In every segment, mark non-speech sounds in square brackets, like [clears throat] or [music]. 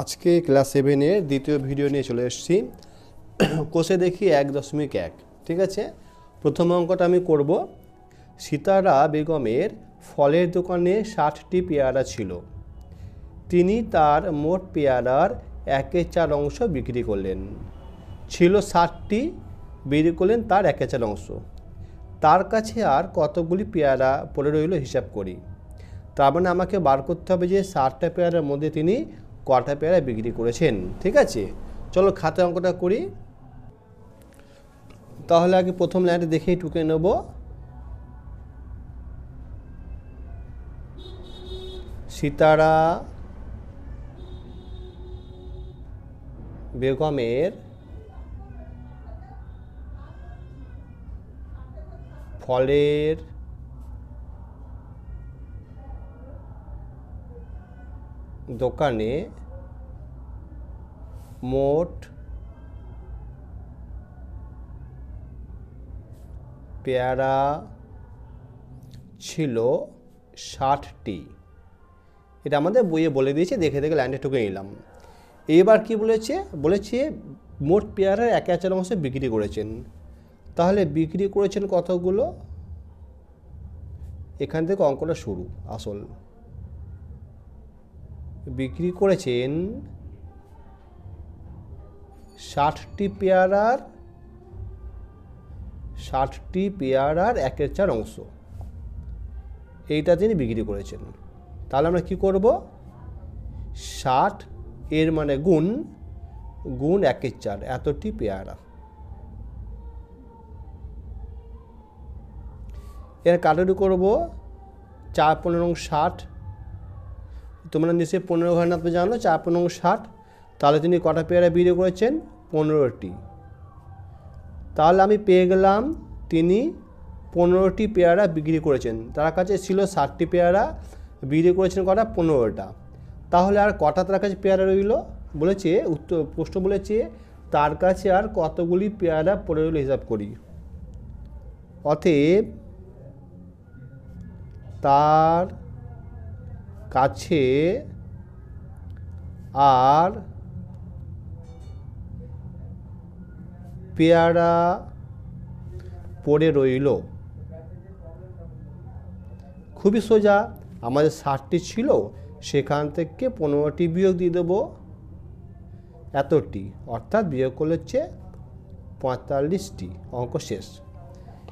আজকে ক্লাস সেভেনের দ্বিতীয় ভিডিও নিয়ে চলে এসেছি কোষে দেখি এক দশমিক এক ঠিক আছে প্রথম অঙ্কটা আমি করব সীতারা বেগমের ফলের দোকানে ষাটটি পেয়ারা ছিল তিনি তার মোট পেয়ারার একে চার অংশ বিক্রি করলেন ছিল ষাটটি বিক্রি করলেন তার একে চার অংশ তার কাছে আর কতগুলি পেয়ারা পড়ে রইল হিসাব করি তার মানে আমাকে বার করতে হবে যে ষাটটা পেয়ারার মধ্যে তিনি কটা পেয়ারা বিক্রি করেছেন ঠিক আছে চলো খাতা অঙ্কটা করি তাহলে আগে প্রথম লাইনটা দেখেই টুকে নেব সিতারা বেগমের ফলের দোকানে মোট পেয়ারা ছিল ষাটটি এটা আমাদের বইয়ে বলে দিয়েছে দেখে দেখে ল্যান্ডে ঢুকে নিলাম এবার কি বলেছে বলেছে মোট পেয়ারার এক আচার অংশে বিক্রি করেছেন তাহলে বিক্রি করেছেন কতগুলো এখান থেকে অঙ্কটা শুরু আসল বিক্রি করেছেন ষাটটি পেয়ারার ষাটটি পেয়ারার একের চার অংশ এইটা তিনি বিক্রি করেছেন তাহলে আমরা কি করব ষাট এর মানে গুণ গুণ একের চার এতটি পেয়ারা এর কাটারি করব চার পনেরো ষাট তোমরা নিশ্চয়ই পনেরো ঘরের নাম জানো চার পনেরো ষাট তাহলে তিনি কটা পেয়ারা বিয়ে করেছেন পনেরোটি তাহলে আমি পেয়ে গেলাম তিনি পনেরোটি পেয়ারা বিক্রি করেছেন তার কাছে ছিল ষাটটি পেয়ারা বিক্রি করেছেন কটা পনেরোটা তাহলে আর কটা তার কাছে পেয়ারা রইল বলেছে উত্তর প্রশ্ন বলেছে তার কাছে আর কতগুলি পেয়ারা পড়ে রইল হিসাব করি অতএব তার কাছে আর পেয়ারা পড়ে রইল খুবই সোজা আমাদের ষাটটি ছিল সেখান থেকে পনেরোটি বিয়োগ দিয়ে দেবো এতটি অর্থাৎ বিয়োগ করলে হচ্ছে পঁয়তাল্লিশটি অঙ্ক শেষ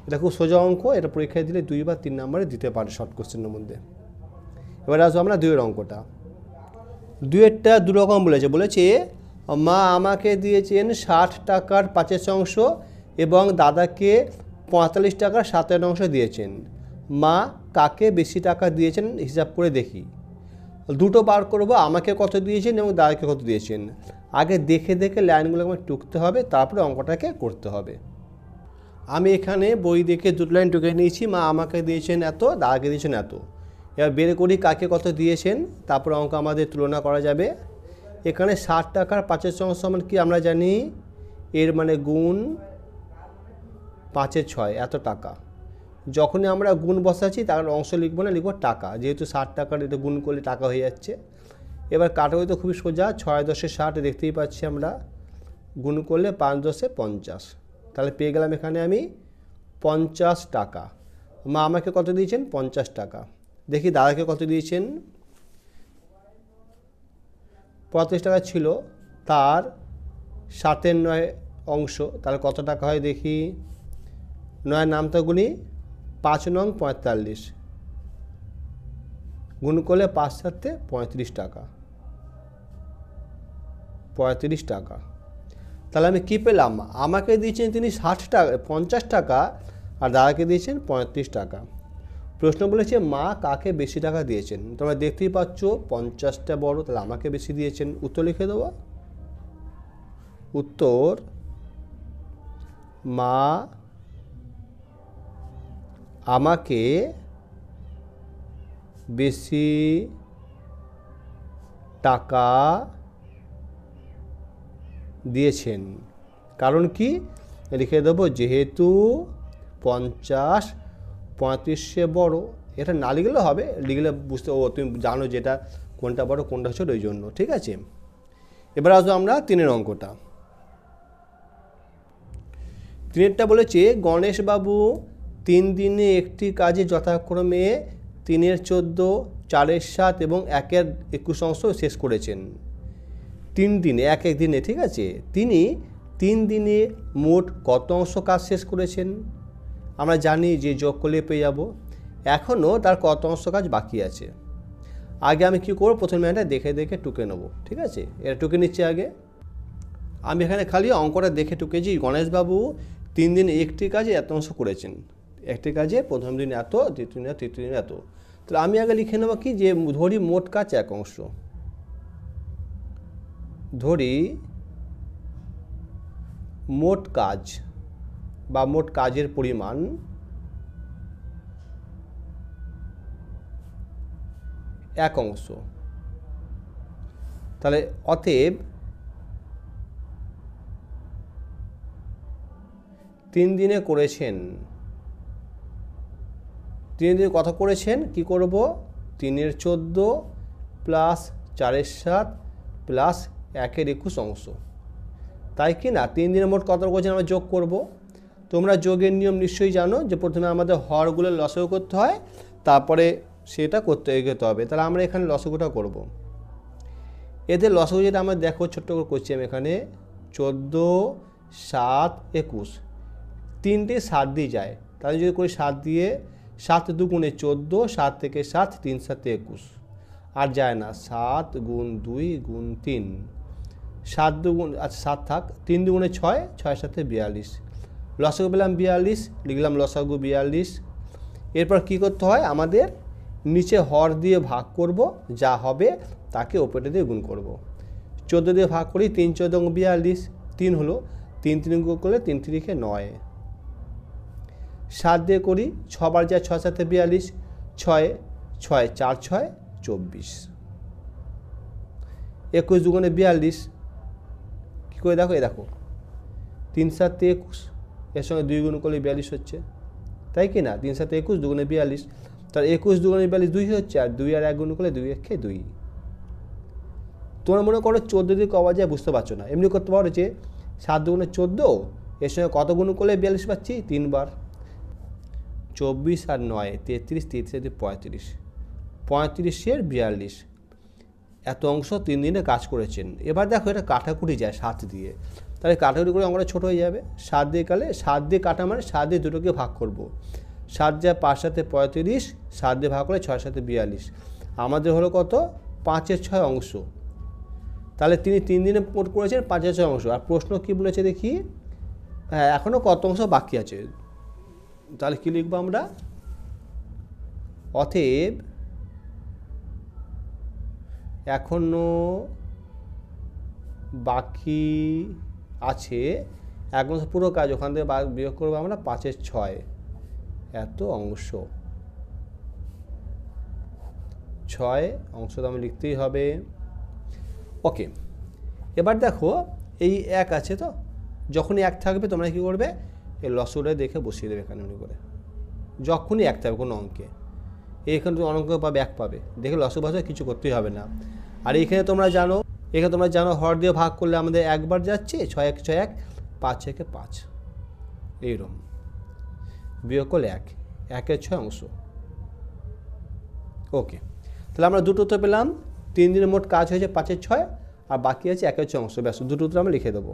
এটা খুব সোজা অঙ্ক এটা পরীক্ষায় দিলে দুই বা তিন নম্বরে দিতে পারে শর্ট কোশ্চেনের মধ্যে এবার আসবো আমরা দুয়ের অঙ্কটা দুয়েরটা দুরকম বলেছে বলেছে মা আমাকে দিয়েছেন ষাট টাকার পাঁচের অংশ এবং দাদাকে পঁয়তাল্লিশ টাকার সাতের অংশ দিয়েছেন মা কাকে বেশি টাকা দিয়েছেন হিসাব করে দেখি দুটো বার করবো আমাকে কত দিয়েছেন এবং দাদাকে কত দিয়েছেন আগে দেখে দেখে লাইনগুলো আমার টুকতে হবে তারপরে অঙ্কটাকে করতে হবে আমি এখানে বই দেখে দুটো লাইন টুকে নিয়েছি মা আমাকে দিয়েছেন এত দাদাকে দিয়েছেন এত এবার বের করি কাকে কত দিয়েছেন তারপর অঙ্ক আমাদের তুলনা করা যাবে এখানে ষাট টাকার পাঁচের সঙ্গে মানে কি আমরা জানি এর মানে গুণ পাঁচের ছয় এত টাকা যখনই আমরা গুণ বসাচ্ছি তার অংশ লিখবো না লিখবো টাকা যেহেতু ষাট টাকার এটা গুণ করলে টাকা হয়ে যাচ্ছে এবার কাটাবে তো খুবই সোজা ছয় দশে ষাট দেখতেই পাচ্ছি আমরা গুণ করলে পাঁচ দশে পঞ্চাশ তাহলে পেয়ে গেলাম এখানে আমি পঞ্চাশ টাকা মা আমাকে কত দিয়েছেন পঞ্চাশ টাকা দেখি দাদাকে কত দিয়েছেন পঁয়ত্রিশ টাকা ছিল তার সাতের নয় অংশ তার কত টাকা হয় দেখি নয় নামতাগুলি পাঁচ নং পঁয়তাল্লিশ গুণ করলে পাঁচ সাথে পঁয়ত্রিশ টাকা পঁয়ত্রিশ টাকা তাহলে আমি কী পেলাম আমাকে দিয়েছেন তিনি ষাট টাকা পঞ্চাশ টাকা আর দাদাকে দিয়েছেন পঁয়ত্রিশ টাকা প্রশ্ন বলেছে মা কাকে বেশি টাকা দিয়েছেন তোমরা দেখতেই পাচ্ছ পঞ্চাশটা বড় তাহলে আমাকে বেশি দিয়েছেন উত্তর লিখে দেওয়া উত্তর মা আমাকে বেশি টাকা দিয়েছেন কারণ কি লিখে দেবো যেহেতু পঞ্চাশ পঁয়ত্রিশে বড় এটা না লিখলেও হবে লিখলে বুঝতে ও তুমি জানো যেটা কোনটা বড় কোনটা ছোটো ওই জন্য ঠিক আছে এবার আসবো আমরা তিনের অঙ্কটা তিনেরটা বলেছে গণেশবাবু তিন দিনে একটি কাজে যথাক্রমে তিনের চোদ্দো চারের সাত এবং একের একুশ অংশ শেষ করেছেন তিন দিনে এক এক দিনে ঠিক আছে তিনি তিন দিনে মোট কত অংশ কাজ শেষ করেছেন আমরা জানি যে যোগ করলে পেয়ে যাব এখনও তার কত অংশ কাজ বাকি আছে আগে আমি কি করব প্রথমে এটা দেখে দেখে টুকে নেব ঠিক আছে এটা টুকে নিচ্ছে আগে আমি এখানে খালি অঙ্কটা দেখে টুকেছি গণেশবাবু তিন দিন একটি কাজে এত অংশ করেছেন একটি কাজে প্রথম দিন এত দ্বিতীয় দিন তৃতীয় দিন এত তাহলে আমি আগে লিখে নেব কি যে ধরি মোট কাজ এক অংশ ধরি মোট কাজ বা মোট কাজের পরিমাণ এক অংশ তাহলে অতএব তিন দিনে করেছেন তিন দিনে কথা করেছেন কি করব তিনের চোদ্দ প্লাস চারের সাত প্লাস একের একুশ অংশ তাই কি না তিন দিনের মোট কত করেছেন আমরা যোগ করবো তোমরা যোগের নিয়ম নিশ্চয়ই জানো যে প্রথমে আমাদের হরগুলো লসও করতে হয় তারপরে সেটা করতে এগোতে হবে তাহলে আমরা এখানে লসগোটা করব। এতে লসগো যেটা আমরা দেখো ছোট্ট করে করছি আমি এখানে চোদ্দো সাত একুশ তিনটে সাত দিয়ে যায় তাহলে যদি করি সাত দিয়ে সাত দুগুণে চোদ্দো সাত থেকে সাত তিন সাতে একুশ আর যায় না সাত গুণ দুই গুণ তিন সাত দুগুণ আচ্ছা সাত থাক তিন দুগুণে ছয় ছয় সাথে বিয়াল্লিশ লসাগু পেলাম বিয়াল্লিশ লিখলাম লসাগু বিয়াল্লিশ এরপর কি করতে হয় আমাদের নিচে হর দিয়ে ভাগ করব যা হবে তাকে ওপরে দিয়ে গুণ করব। চোদ্দো দিয়ে ভাগ করি তিন চোদ্দ বিয়াল্লিশ তিন হলো তিন তিন গুণ করলে তিন তিরিখে নয় সাত দিয়ে করি ছবার যা ছয় সাথে বিয়াল্লিশ ছয় ছয় চার ছয় চব্বিশ একুশ দুগুণে বিয়াল্লিশ কী করে দেখো এ দেখো তিন সাত একুশ এর সঙ্গে দুই গুণ করলে বিয়াল্লিশ হচ্ছে তাই কি না তিন সাথে একুশ দুগুণে বিয়াল্লিশ তার একুশ দুগুণে বিয়াল্লিশ দুই হচ্ছে আর দুই আর এক গুণ করলে দুই এক দুই তোমরা মনে করো চোদ্দো দিয়ে কবা যায় বুঝতে পারছো না এমনি করতে পারো যে সাত দুগুণে চোদ্দো এর সঙ্গে কত গুণ করলে বিয়াল্লিশ পাচ্ছি তিনবার চব্বিশ আর নয় তেত্রিশ তেত্রিশ পঁয়ত্রিশ পঁয়ত্রিশের বিয়াল্লিশ এত অংশ তিন দিনে কাজ করেছেন এবার দেখো এটা কাটাকুটি যায় সাত দিয়ে তাহলে কাটাকুটি করে অঙ্কটা ছোটো হয়ে যাবে সাত দিয়ে কালে সাত দিয়ে কাটা মানে সাত দিয়ে দুটোকে ভাগ করব। সাত যা পাঁচ সাথে পঁয়ত্রিশ সাত দিয়ে ভাগ করে ছয় সাথে বিয়াল্লিশ আমাদের হলো কত পাঁচের ছয় অংশ তাহলে তিনি তিন দিনে মোট করেছেন পাঁচের ছয় অংশ আর প্রশ্ন কি বলেছে দেখি হ্যাঁ এখনও কত অংশ বাকি আছে তাহলে কী লিখবো আমরা অতএব এখনও বাকি আছে এক একমাত্র পুরো কাজ ওখান থেকে বিয়োগ করবো আমরা পাঁচের ছয় এত অংশ ছয় অংশ তো আমি লিখতেই হবে ওকে এবার দেখো এই এক আছে তো যখনই এক থাকবে তোমরা কি করবে এই লসুটা দেখে বসিয়ে দেবে এখানে এমনি করে যখনই এক থাকবে কোনো অঙ্কে এইখানে তুমি অনঙ্ক পাবে এক পাবে দেখে লসু বাসে কিছু করতেই হবে না আর এইখানে তোমরা জানো এখানে তোমরা জানো হর দিয়ে ভাগ করলে আমাদের একবার যাচ্ছে ছয় এক ছয় এক পাঁচ একে পাঁচ এইরকম বিয়োগ করলে এক একের ছয় অংশ ওকে তাহলে আমরা দুটো তো পেলাম তিন দিনের মোট কাজ হয়েছে পাঁচের ছয় আর বাকি আছে একের ছয় অংশ ব্যাস দুটো তো আমরা লিখে দেবো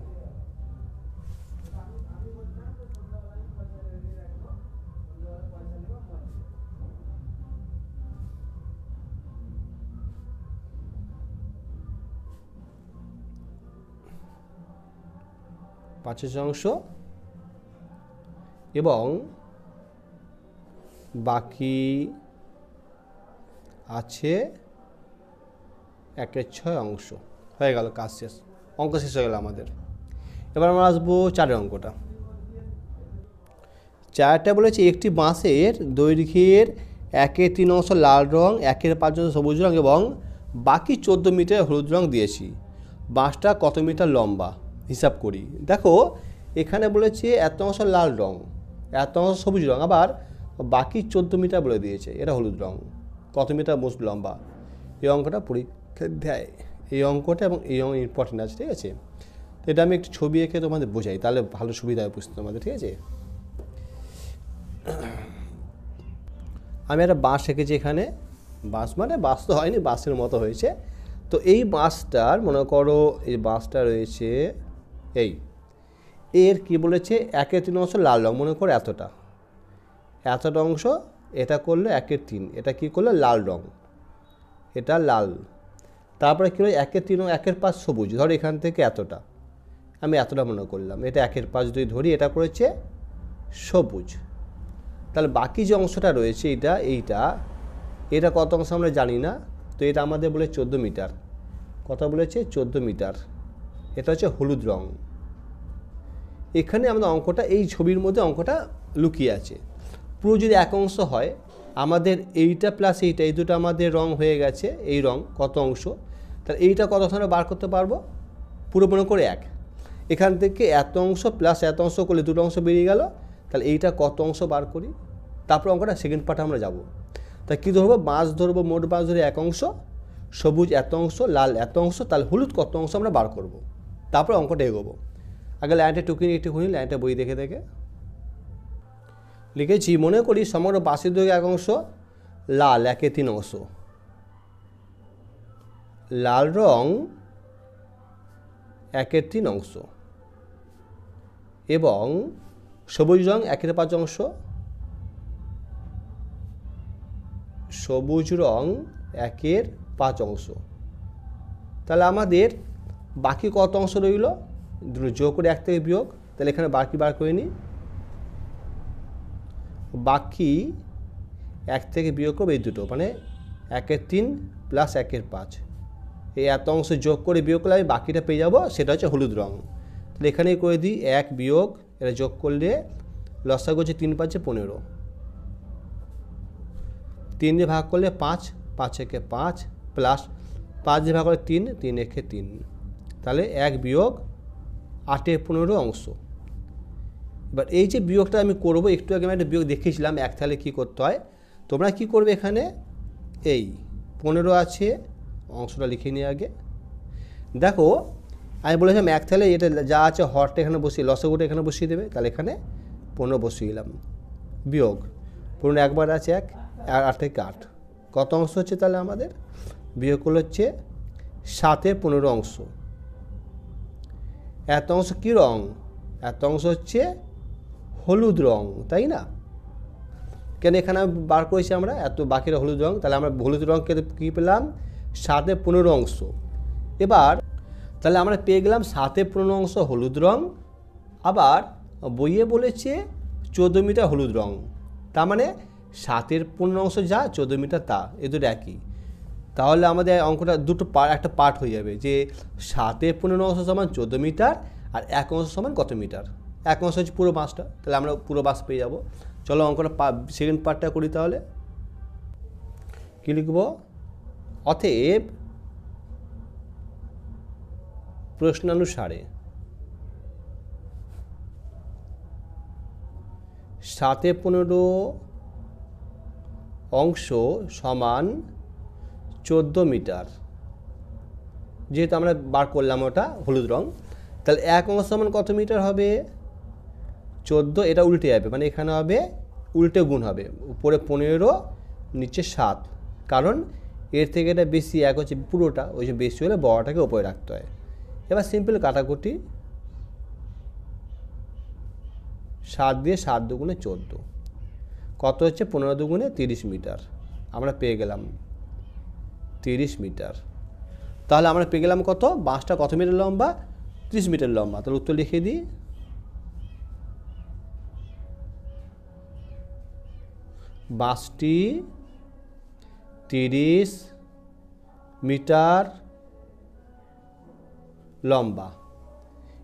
পাঁচ শতাংশ এবং বাকি আছে একের ছয় অংশ হয়ে গেল কাজ শেষ অঙ্ক শেষ হয়ে গেল আমাদের এবার আমরা আসবো চারের অঙ্কটা চারটা বলেছে একটি বাঁশের দৈর্ঘ্যের একের তিন অংশ লাল রং একের পাঁচ অংশ সবুজ রং এবং বাকি চোদ্দো মিটার হলুদ রং দিয়েছি বাঁশটা কত মিটার লম্বা হিসাব করি দেখো এখানে বলেছে এত অংশ লাল রং এত অংশ সবুজ রং আবার বাকি চোদ্দ মিটার বলে দিয়েছে এটা হলুদ রং কত মিটার মোস্ট লম্বা এই অঙ্কটা পরীক্ষা দেয় এই অঙ্কটা এবং এই অঙ্ক ইম্পর্টেন্ট আছে ঠিক আছে তো এটা আমি একটু ছবি এঁকে তোমাদের বোঝাই তাহলে ভালো সুবিধা হয় তোমাদের ঠিক আছে আমি একটা বাঁশ এঁকেছি এখানে বাঁশ মানে বাঁশ তো হয়নি বাঁশের মতো হয়েছে তো এই বাঁশটার মনে করো এই বাঁশটা রয়েছে এই এর কি বলেছে একের তিন অংশ লাল রং মনে করো এতটা এতটা অংশ এটা করলো একের তিন এটা কি করলো লাল রং এটা লাল তারপরে কী হলো একের তিন একের পাঁচ সবুজ ধর এখান থেকে এতটা আমি এতটা মনে করলাম এটা একের পাঁচ যদি ধরি এটা করেছে সবুজ তাহলে বাকি যে অংশটা রয়েছে এটা এইটা এটা কত অংশ আমরা জানি না তো এটা আমাদের বলে চোদ্দো মিটার কত বলেছে চোদ্দো মিটার এটা হচ্ছে হলুদ রঙ এখানে আমাদের অঙ্কটা এই ছবির মধ্যে অঙ্কটা লুকিয়ে আছে পুরো যদি এক অংশ হয় আমাদের এইটা প্লাস এইটা এই দুটো আমাদের রং হয়ে গেছে এই রং কত অংশ তাহলে এইটা কত ধরনের বার করতে পারবো পুরো করে এক এখান থেকে এত অংশ প্লাস এত অংশ করলে দুটো অংশ বেরিয়ে গেল তাহলে এইটা কত অংশ বার করি তারপর অঙ্কটা সেকেন্ড পার্টে আমরা যাব তা কী ধরবো মাছ ধরবো মোট মাছ ধরে এক অংশ সবুজ এত অংশ লাল এত অংশ তাহলে হলুদ কত অংশ আমরা বার করব তারপর অঙ্কটা এগোবো আগে লাইনটা টুকিনি একটু খুনি লাইনটা বই দেখে দেখে লিখেছি মনে করি সমগ্র বাসির দৈর্ঘ্য এক অংশ লাল একে তিন অংশ লাল রং একের তিন অংশ এবং সবুজ রং একের পাঁচ অংশ সবুজ রং একের পাঁচ অংশ তাহলে আমাদের বাকি কত অংশ রইল দুটো যোগ করে এক থেকে বিয়োগ তাহলে এখানে বাকি বার করে নিই বাকি এক থেকে বিয়োগ করবে এই দুটো মানে একের তিন প্লাস একের পাঁচ এই এত অংশ যোগ করে বিয়োগ করলে আমি বাকিটা পেয়ে যাবো সেটা হচ্ছে হলুদ রঙ তাহলে এখানেই করে দিই এক বিয়োগ এটা যোগ করলে লসাগু হচ্ছে তিন পাঁচে পনেরো তিন দিয়ে ভাগ করলে পাঁচ পাঁচ একে পাঁচ প্লাস পাঁচ দিয়ে ভাগ করলে তিন তিন একে তিন তাহলে এক বিয়োগ আটের পনেরো অংশ এবার এই যে বিয়োগটা আমি করব একটু আগে আমি একটা বিয়োগ দেখিয়েছিলাম এক তাহলে কী করতে হয় তোমরা কি করবে এখানে এই পনেরো আছে অংশটা লিখে নিয়ে আগে দেখো আমি বলেছিলাম এক তাহলে এটা যা আছে হরটা এখানে বসিয়ে লসগুটা এখানে বসিয়ে দেবে তাহলে এখানে পনেরো বসিয়ে দিলাম বিয়োগ পনেরো একবার আছে এক আর আট থেকে আট কত অংশ হচ্ছে তাহলে আমাদের বিয়োগ হচ্ছে সাতে পনেরো অংশ এত অংশ কী রং এত অংশ হচ্ছে হলুদ রং তাই না কেন এখানে বার করেছি আমরা এত বাকিরা হলুদ রং তাহলে আমরা হলুদ রঙকে কী পেলাম সাতে পনেরো অংশ এবার তাহলে আমরা পেয়ে গেলাম সাতে পনেরো অংশ হলুদ রং আবার বইয়ে বলেছে চোদ্দো মিটার হলুদ রং তার মানে সাতের পনেরো অংশ যা চোদ্দো মিটার তা এ দুটো একই তাহলে আমাদের অঙ্কটা দুটো পার্ট একটা পার্ট হয়ে যাবে যে সাতে পনেরো অংশ সমান চোদ্দো মিটার আর এক অংশ সমান কত মিটার এক অংশ হচ্ছে পুরো বাসটা তাহলে আমরা পুরো বাস পেয়ে যাব চলো অঙ্কটা সেকেন্ড পার্টটা করি তাহলে কী লিখব অতএব প্রশ্নানুসারে সাতে পনেরো অংশ সমান চোদ্দো মিটার যেহেতু আমরা বার করলাম ওটা হলুদ রং তাহলে এক অংশ সমান কত মিটার হবে চোদ্দো এটা উল্টে যাবে মানে এখানে হবে উল্টে গুণ হবে উপরে পনেরো নিচে সাত কারণ এর থেকে এটা বেশি এক হচ্ছে পুরোটা ওই যে বেশি হলে বড়টাকে ওপরে রাখতে হয় এবার সিম্পল কাটাকুটি সাত দিয়ে সাত দুগুণে চোদ্দো কত হচ্ছে পনেরো দুগুণে তিরিশ মিটার আমরা পেয়ে গেলাম তিরিশ মিটার তাহলে আমরা পেয়ে গেলাম কত বাঁশটা কত মিটার লম্বা ত্রিশ মিটার লম্বা তাহলে উত্তর লিখে দিই বাসটি তিরিশ মিটার লম্বা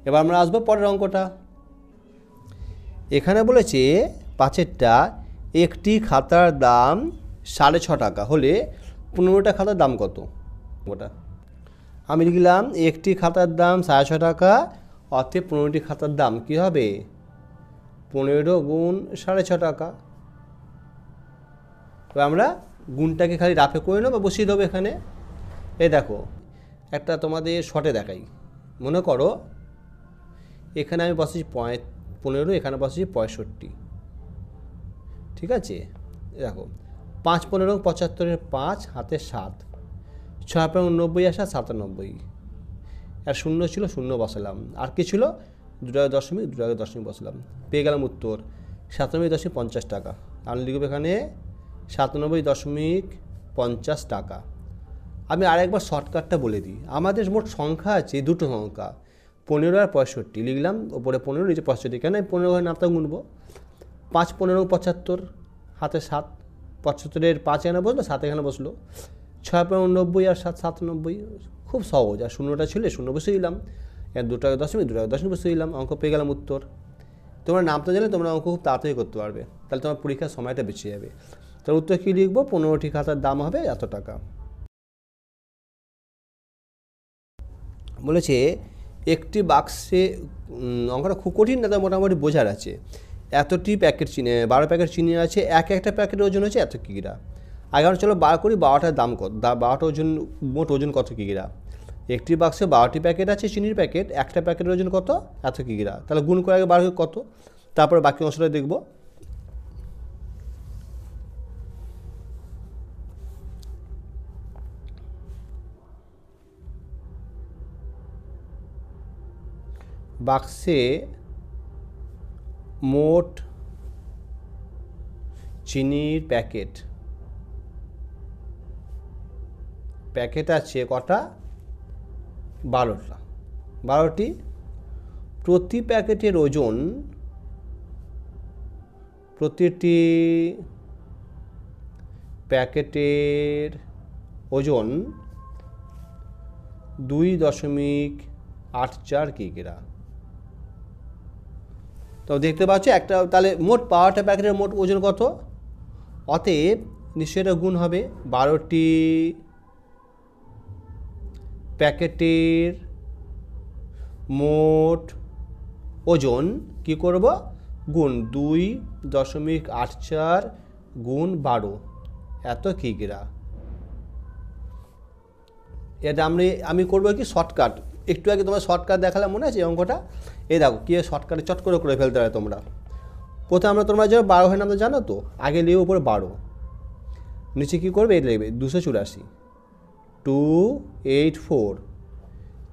এবার আমরা আসবো পরের অঙ্কটা এখানে বলেছে পাঁচেরটা একটি খাতার দাম সাড়ে ছ টাকা হলে পনেরোটা খাতার দাম কত ওটা আমি লিখলাম একটি খাতার দাম সাড়ে টাকা অর্থে পনেরোটি খাতার দাম কি হবে পনেরো গুণ সাড়ে ছ টাকা তো আমরা গুণটাকে খালি রাফে করে নেবো বসিয়ে দেবো এখানে এ দেখো একটা তোমাদের শটে দেখাই মনে করো এখানে আমি বসেছি পনেরো এখানে বসেছি পঁয়ষট্টি ঠিক আছে দেখো পাঁচ পনেরো পঁচাত্তরের পাঁচ হাতে সাত ছয় পনেরো উননব্বই আসা সাতানব্বই আর শূন্য ছিল শূন্য বসালাম আর কি ছিল দুটো দশমিক দুটো দশমিক বসালাম পেয়ে গেলাম উত্তর সাতানব্বই দশমিক পঞ্চাশ টাকা আমি লিখব এখানে সাতানব্বই দশমিক পঞ্চাশ টাকা আমি আরেকবার শর্টকাটটা বলে দিই আমাদের মোট সংখ্যা আছে দুটো সংখ্যা পনেরো আর পঁয়ষট্টি লিখলাম ওপরে পনেরো নিচে পঁয়ষট্টি কেন পনেরো ঘরে নামটা গুনবো পাঁচ পনেরো পঁচাত্তর হাতে সাত পঁচাত্তরের পাঁচ এখানে বসলো সাত এখানে বসলো ছয় নব্বই আর সাত সাতানব্বই খুব সহজ আর শূন্যটা ছিল শূন্য বসে দিলাম এর দু টাকা দশমিক দু টাকা দশমিক বসে দিলাম অঙ্ক পেয়ে গেলাম উত্তর তোমরা নামতে জানলে তোমরা অঙ্ক খুব তাড়াতাড়ি করতে পারবে তাহলে তোমার পরীক্ষার সময়টা বেঁচে যাবে তার উত্তর কী লিখবো পনেরোটি খাতার দাম হবে এত টাকা বলেছে একটি বাক্সে অঙ্কটা খুব কঠিন না মোটামুটি বোঝার আছে এতটি প্যাকেট চিনি বারো প্যাকেট চিনি আছে এক একটা প্যাকেটের ওজন হচ্ছে এত কিগ্রা আগে আমরা চলো বার করি বারোটার দাম কত বারোটা ওজন মোট ওজন কত কিগ্রা একটি বাক্সে বারোটি প্যাকেট আছে চিনির প্যাকেট একটা প্যাকেটের ওজন কত এত কিগ্রা তাহলে গুণ করে আগে বার কত তারপর বাকি অংশটা দেখব বাক্সে মোট চিনির প্যাকেট প্যাকেট আছে কটা বারোটা বারোটি প্রতি প্যাকেটের ওজন প্রতিটি প্যাকেটের ওজন দুই দশমিক আট চার কিগ্রা তো দেখতে পাচ্ছ একটা তাহলে মোট পাওয়ারটা প্যাকেটের মোট ওজন কত অতএব নিশ্চয়ই এটা গুণ হবে বারোটি প্যাকেটের মোট ওজন কি করব গুণ দুই দশমিক আট চার গুণ বারো এত কিগ্রা এটা আমি আমি করবো কি শর্টকাট একটু আগে তোমার শর্টকাট দেখালাম মনে আছে এই অঙ্কটা এই দেখো কী শর্টকাটে চট করে করে ফেলতে পারে তোমরা প্রথমে আমরা তোমরা যারা বারো হয় না তো জানো তো আগে লিখবে উপরে বারো নিচে কী করবে এই লিখবে দুশো চুরাশি টু এইট ফোর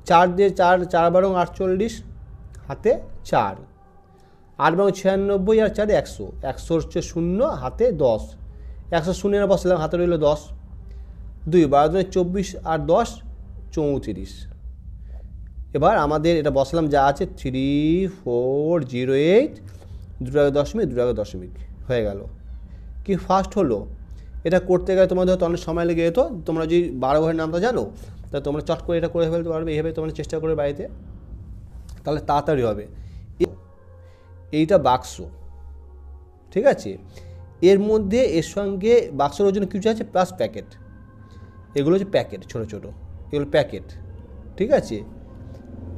চার দিয়ে চার চার বারো আটচল্লিশ হাতে চার আট বারো ছিয়ানব্বই আর চার একশো একশো হচ্ছে শূন্য হাতে দশ একশো শূন্য বসলাম হাতে রইল দশ দুই বারো চব্বিশ আর দশ চৌত্রিশ এবার আমাদের এটা বসালাম যা আছে থ্রি ফোর জিরো এইট দুটো দশমিক দুটো দশমিক হয়ে গেল কি ফার্স্ট হলো এটা করতে গেলে তোমাদের হয়তো অনেক সময় লেগে যেত তোমরা যদি বারো ঘরের নামটা জানো তা তোমরা চট করে এটা করে ফেলতে পারবে এইভাবে তোমরা চেষ্টা করবে বাড়িতে তাহলে তাড়াতাড়ি হবে এইটা বাক্স ঠিক আছে এর মধ্যে এর সঙ্গে বাক্সের ওজন কিছু আছে প্লাস প্যাকেট এগুলো হচ্ছে প্যাকেট ছোট ছোট এগুলো প্যাকেট ঠিক আছে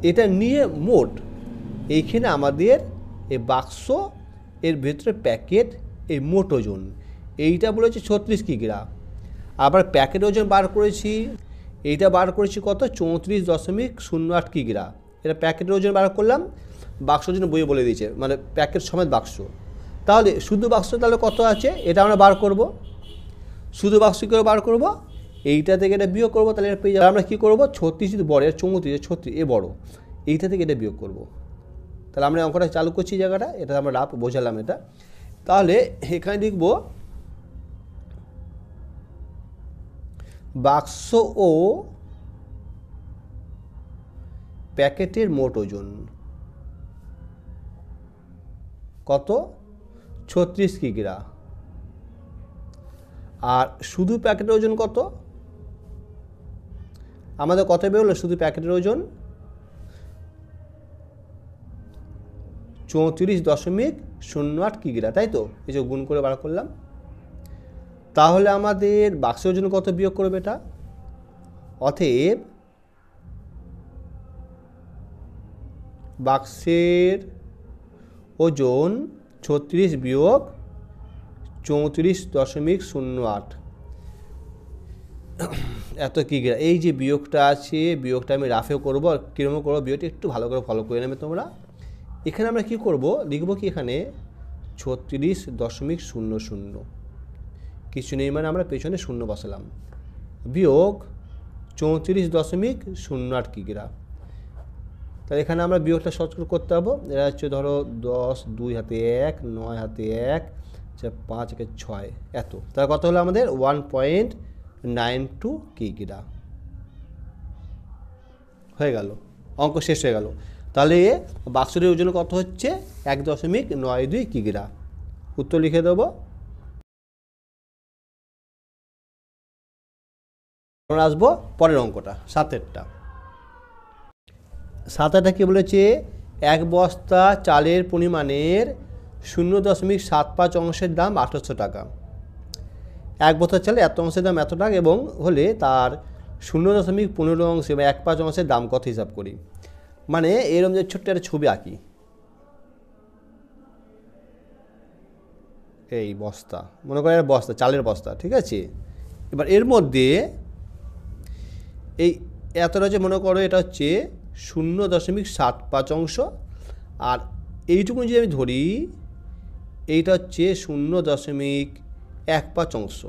এটা নিয়ে মোট এইখানে আমাদের এ বাক্স এর ভেতরে প্যাকেট এই মোট ওজন এইটা বলেছে ছত্রিশ কিগ্রা আবার প্যাকেট ওজন বার করেছি এইটা বার করেছি কত চৌত্রিশ দশমিক শূন্য আট কিগ্রা এটা প্যাকেটের ওজন বার করলাম বাক্স জন্য বইয়ে বলে দিয়েছে মানে প্যাকেট সমেত বাক্স তাহলে শুধু বাক্স তাহলে কত আছে এটা আমরা বার করব শুধু বাক্স করে বার করব এইটা থেকে এটা বিয়োগ করবো তাহলে এটা পেয়ে যাবো আমরা কী করবো ছত্রিশ যদি বড় এর চৌত্রিশ ছত্রিশ এ বড় এইটা থেকে এটা বিয়োগ করব। তাহলে আমরা অঙ্কটা চালু করছি জায়গাটা এটা আমরা লাভ বোঝালাম এটা তাহলে এখানে লিখব বাক্স ও প্যাকেটের মোট ওজন কত ছত্রিশ কিগ্রা আর শুধু প্যাকেটের ওজন কত আমাদের কত বেরোলো শুধু প্যাকেটের ওজন চৌত্রিশ দশমিক শূন্য আট কিগ্রা তাই তো এই যে গুণ করে বার করলাম তাহলে আমাদের বাক্সের ওজন কত বিয়োগ করবে এটা অতএব বাক্সের ওজন ছত্রিশ বিয়োগ চৌত্রিশ দশমিক শূন্য আট এত কিগ্রা এই যে বিয়োগটা আছে বিয়োগটা আমি রাফেও করবো আর কীরকম করবো বিয়োগটা একটু ভালো করে ফলো করে নেবে তোমরা এখানে আমরা কি করব লিখব কি এখানে ছত্রিশ দশমিক শূন্য শূন্য কিছু নেই মানে আমরা পেছনে শূন্য বসালাম বিয়োগ চৌত্রিশ দশমিক শূন্য আট কিগ্রা তাহলে এখানে আমরা বিয়োগটা সহজ করতে পারবো এটা হচ্ছে ধরো দশ দুই হাতে এক নয় হাতে এক পাঁচ একে ছয় এত তাহলে কত হলো আমাদের ওয়ান পয়েন্ট নাইন টু কিগিরা হয়ে গেল অঙ্ক শেষ হয়ে গেল তাহলে বাক্সটির ওজন কত হচ্ছে এক দশমিক নয় দুই কিগিরা উত্তর লিখে দেবো আসবো পরের অঙ্কটা সাতেরটা সাতেরটা কি বলেছে এক বস্তা চালের পরিমাণের শূন্য দশমিক সাত পাঁচ অংশের দাম আঠারোশো টাকা এক বছর চালে এত অংশের দাম এত টাকা এবং হলে তার শূন্য দশমিক পনেরো অংশে বা এক পাঁচ অংশের দাম কত হিসাব করি মানে এরকম যে ছোট্ট একটা ছবি আঁকি এই বস্তা মনে করেন বস্তা চালের বস্তা ঠিক আছে এবার এর মধ্যে এই এতটা হচ্ছে মনে করো এটা হচ্ছে শূন্য দশমিক সাত পাঁচ অংশ আর এইটুকু যদি আমি ধরি এইটা হচ্ছে শূন্য দশমিক এক পাঁচ অংশ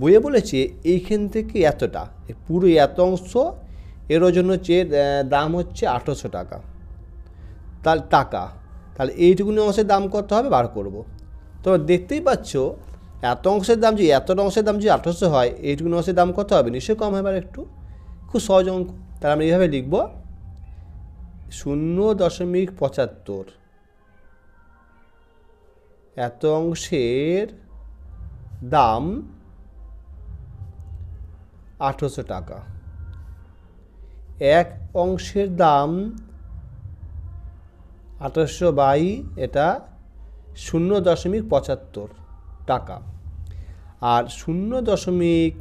বইয়ে বলেছে এইখান থেকে এতটা পুরো এত অংশ এর জন্য হচ্ছে দাম হচ্ছে আঠেরোশো টাকা তাহলে টাকা তাহলে এইটুকুনি অংশের দাম কত হবে বার করব তোমরা দেখতেই পাচ্ছ এত অংশের দাম যে এত অংশের দাম যে আঠেরোশো হয় এইটুকুনি অংশের দাম কত হবে নিশ্চয়ই কম হবে একটু খুব সহজ অঙ্ক তাহলে আমরা এইভাবে লিখব শূন্য দশমিক পঁচাত্তর এত অংশের দাম আঠেরোশো টাকা এক অংশের দাম আঠেরোশো বাই এটা শূন্য দশমিক পঁচাত্তর টাকা আর শূন্য দশমিক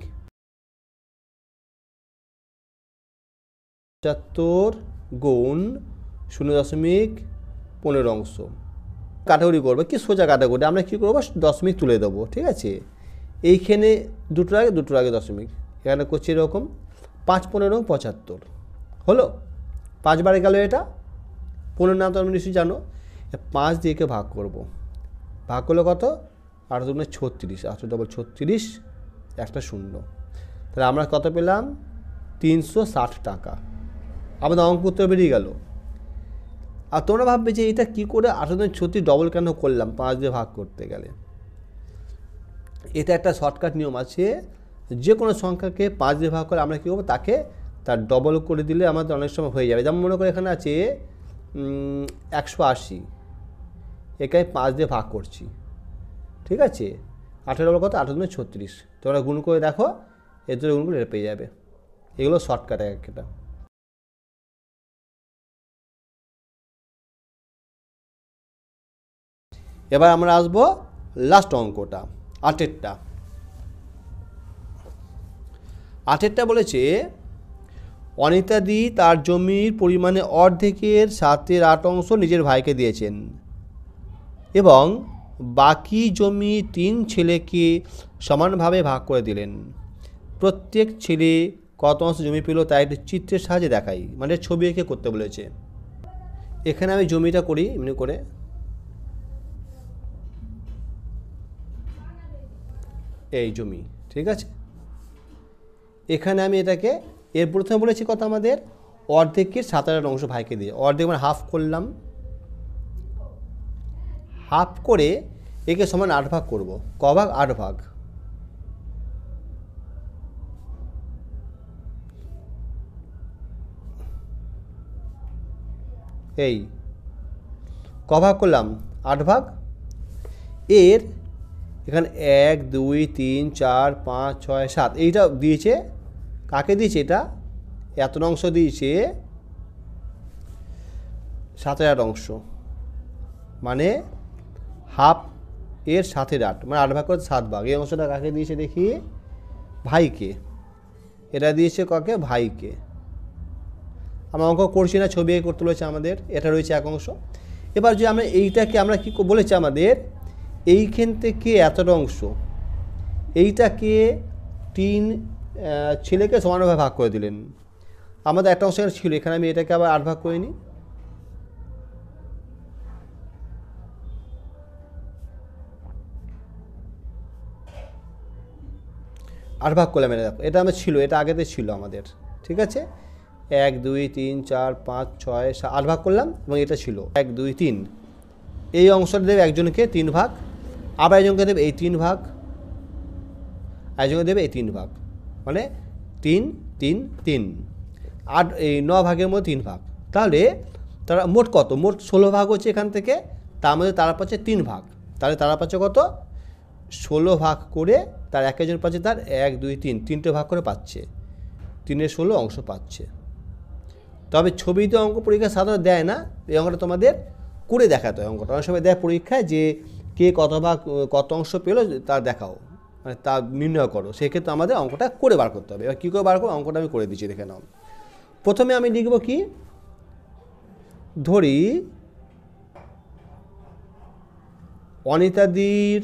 পঁচাত্তর গুণ শূন্য দশমিক পনেরো অংশ কাটাগরি করবো কি সোজা কাটাগরি আমরা কী করবো দশমিক তুলে দেবো ঠিক আছে এইখানে দুটোর আগে দুটোর আগে দশমিক এখানে করছি এরকম পাঁচ পনেরো পঁচাত্তর হলো পাঁচবারে গেল এটা পনেরো নাম তো আমি নিশ্চয়ই জানো পাঁচ দিয়ে ভাগ করব ভাগ করলে কত আঠারো তুমি ছত্রিশ আটশো ডবল ছত্রিশ একটা শূন্য তাহলে আমরা কত পেলাম তিনশো ষাট টাকা আমাদের অঙ্ক উত্তর বেরিয়ে গেল আর তোমরা ভাববে যে এটা কী করে আঠারো দিন ছত্রিশ ডবল কেন করলাম পাঁচ দিয়ে ভাগ করতে গেলে এটা একটা শর্টকাট নিয়ম আছে যে কোনো সংখ্যাকে পাঁচ দিয়ে ভাগ করে আমরা কী করবো তাকে তার ডবল করে দিলে আমাদের অনেক সময় হয়ে যাবে যেমন মনে করে এখানে আছে একশো আশি একাই পাঁচ দিয়ে ভাগ করছি ঠিক আছে আঠেরো ডবল কত আঠেরো দুনে ছত্রিশ তোমরা গুণ করে দেখো এতে গুণ করে পেয়ে যাবে এগুলো শর্টকাট একটা এবার আমরা আসবো লাস্ট অঙ্কটা আটেরটা আটেরটা বলেছে অনিতাদি তার জমির পরিমাণে অর্ধেকের সাতের আট অংশ নিজের ভাইকে দিয়েছেন এবং বাকি জমি তিন ছেলেকে সমানভাবে ভাগ করে দিলেন প্রত্যেক ছেলে কত অংশ জমি পেল তা একটি চিত্রের সাহায্যে দেখাই মানে ছবি এঁকে করতে বলেছে এখানে আমি জমিটা করি এমনি করে এই জমি ঠিক আছে এখানে আমি এটাকে এর প্রথমে বলেছি কথা আমাদের অর্ধেকের সাত হাজার অংশ ভাইকে দিয়ে অর্ধেক মানে হাফ করলাম হাফ করে একে সমান আট ভাগ করব ক ভাগ আট ভাগ এই ক ভাগ করলাম আট ভাগ এর এখানে এক দুই তিন চার পাঁচ ছয় সাত এইটা দিয়েছে কাকে দিয়েছে এটা এত অংশ দিয়েছে সাত হাজার অংশ মানে হাফ এর সাথে আট মানে আট ভাগ করে সাত ভাগ এই অংশটা কাকে দিয়েছে দেখি ভাইকে এটা দিয়েছে কাকে ভাইকে আমরা অঙ্ক করছি না ছবি করতে রয়েছে আমাদের এটা রয়েছে এক অংশ এবার যে আমরা এইটাকে আমরা কী বলেছি আমাদের এইখান থেকে এতটা অংশ এইটাকে তিন ছেলেকে সমানভাবে ভাগ করে দিলেন আমাদের একটা অংশ ছিল এখানে আমি এটাকে আবার আট ভাগ করে নিই আট ভাগ করলাম এটা দেখো এটা আমার ছিল এটা আগেতে ছিল আমাদের ঠিক আছে এক দুই তিন চার পাঁচ ছয় সাত আট ভাগ করলাম এবং এটা ছিল এক দুই তিন এই অংশটা দেবে একজনকে তিন ভাগ আবার একজনকে দেবে এই তিন ভাগ একজনকে দেবে এই তিন ভাগ মানে তিন তিন তিন আট এই ন ভাগের মধ্যে তিন ভাগ তাহলে তারা মোট কত মোট ষোলো ভাগ হচ্ছে এখান থেকে তার মধ্যে তারা পাচ্ছে তিন ভাগ তাহলে তারা পাচ্ছে কত ষোলো ভাগ করে তার এক একজন পাচ্ছে তার এক দুই তিন তিনটে ভাগ করে পাচ্ছে তিনের ষোলো অংশ পাচ্ছে তবে ছবিতে অঙ্ক পরীক্ষা সাধারণত দেয় না এই অঙ্কটা তোমাদের করে দেখাতে হয় অঙ্কটা অনেক সময় দেয় পরীক্ষায় যে কে কত ভাগ কত অংশ পেলো তা দেখাও মানে তা নির্ণয় করো সেক্ষেত্রে আমাদের অঙ্কটা করে বার করতে হবে এবার কী করে বার করবো অঙ্কটা আমি করে দিচ্ছি দেখে নাও প্রথমে আমি লিখব কি ধরি অনিতাদির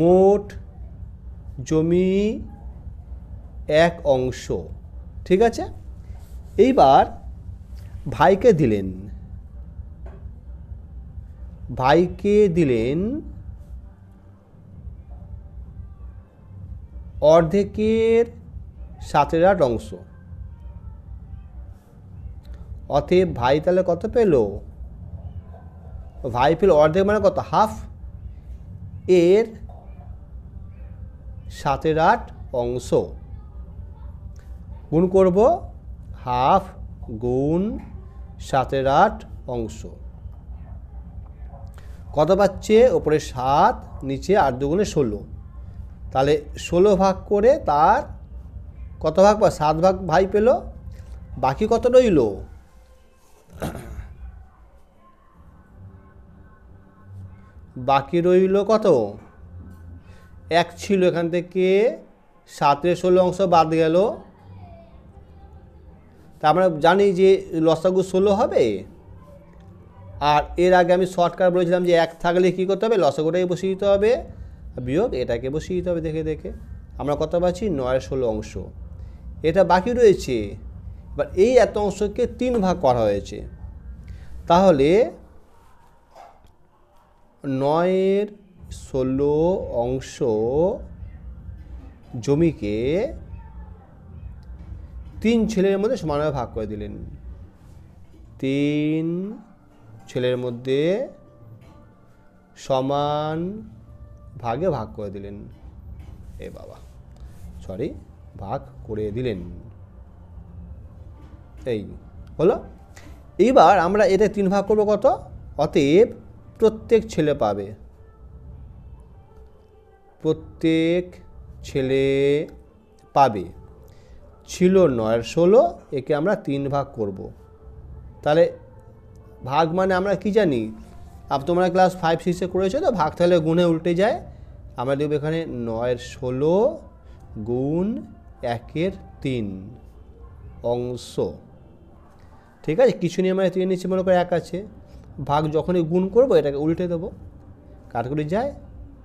মোট জমি এক অংশ ঠিক আছে এইবার ভাইকে দিলেন ভাইকে দিলেন অর্ধেকের সাতের আট অংশ অতএব ভাই তাহলে কত পেল ভাই পেল অর্ধেক মানে কত হাফ এর সাতের আট অংশ গুণ করব হাফ গুণ সাতের আট অংশ কত পাচ্ছে ওপরে সাত নিচে আট দুগুণে ষোলো তাহলে ষোলো ভাগ করে তার কত ভাগ বা সাত ভাগ ভাই পেল বাকি কত রইল বাকি রইল কত এক ছিল এখান থেকে সাতের ষোলো অংশ বাদ গেল তা আমরা জানি যে লসাগু ষোলো হবে আর এর আগে আমি শর্টকাট বলেছিলাম যে এক থাকলে কী করতে হবে লসগোটাই বসিয়ে দিতে হবে বিয়োগ এটাকে বসিয়ে দিতে হবে দেখে দেখে আমরা কত পাচ্ছি নয় ষোলো অংশ এটা বাকি রয়েছে এবার এই এত অংশকে তিন ভাগ করা হয়েছে তাহলে নয়ের ষোলো অংশ জমিকে তিন ছেলের মধ্যে সমানভাবে ভাগ করে দিলেন তিন ছেলের মধ্যে সমান ভাগে ভাগ করে দিলেন এ বাবা সরি ভাগ করে দিলেন এই হলো এইবার আমরা এটা তিন ভাগ করবো কত অতএব প্রত্যেক ছেলে পাবে প্রত্যেক ছেলে পাবে ছিল নয় ষোলো একে আমরা তিন ভাগ করব। তাহলে ভাগ মানে আমরা কি জানি আপ তোমরা ক্লাস ফাইভ সিক্সে করেছো তো ভাগ তাহলে গুণে উল্টে যায় আমরা দেখব এখানে নয়ের ষোলো গুণ একের তিন অংশ ঠিক আছে কিছু নিয়ে আমরা তিনি নিচ্ছি মনে করে এক আছে ভাগ যখনই গুণ করবো এটাকে উল্টে দেবো কাটগুলি যায়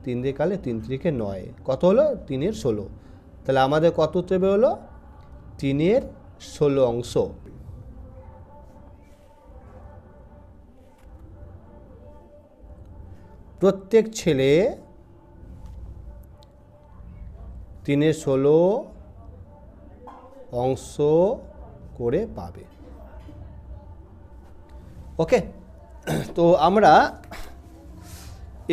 তিন দিয়ে কালে তিন তিরিখে নয় কত হলো তিনের ষোলো তাহলে আমাদের কত উত্তর বেরোলো তিনের ষোলো অংশ প্রত্যেক ছেলে তিনে ষোলো অংশ করে পাবে ওকে [clears throat] তো আমরা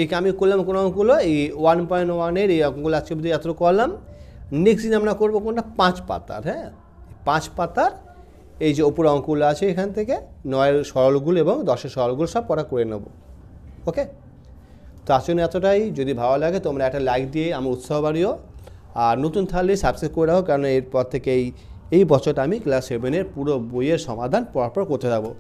এই আমি করলাম কোন অঙ্কগুলো এই ওয়ান পয়েন্ট ওয়ানের এই অঙ্কগুলো আজকে অব্দি এত করলাম নেক্সট দিন আমরা করবো কোনটা পাঁচ পাতার হ্যাঁ পাঁচ পাতার এই যে ওপর অঙ্কগুলো আছে এখান থেকে নয়ের সরলগুলো এবং দশের সরলগুলো সব পড়া করে নেব ওকে তো আসুন এতটাই যদি ভালো লাগে তোমরা একটা লাইক দিয়ে আমার উৎসাহ বাড়িও আর নতুন থাকলে সাবস্ক্রাইব করে রাখো কারণ এরপর থেকে এই এই বছরটা আমি ক্লাস সেভেনের পুরো বইয়ের সমাধান পরপর করতে যাবো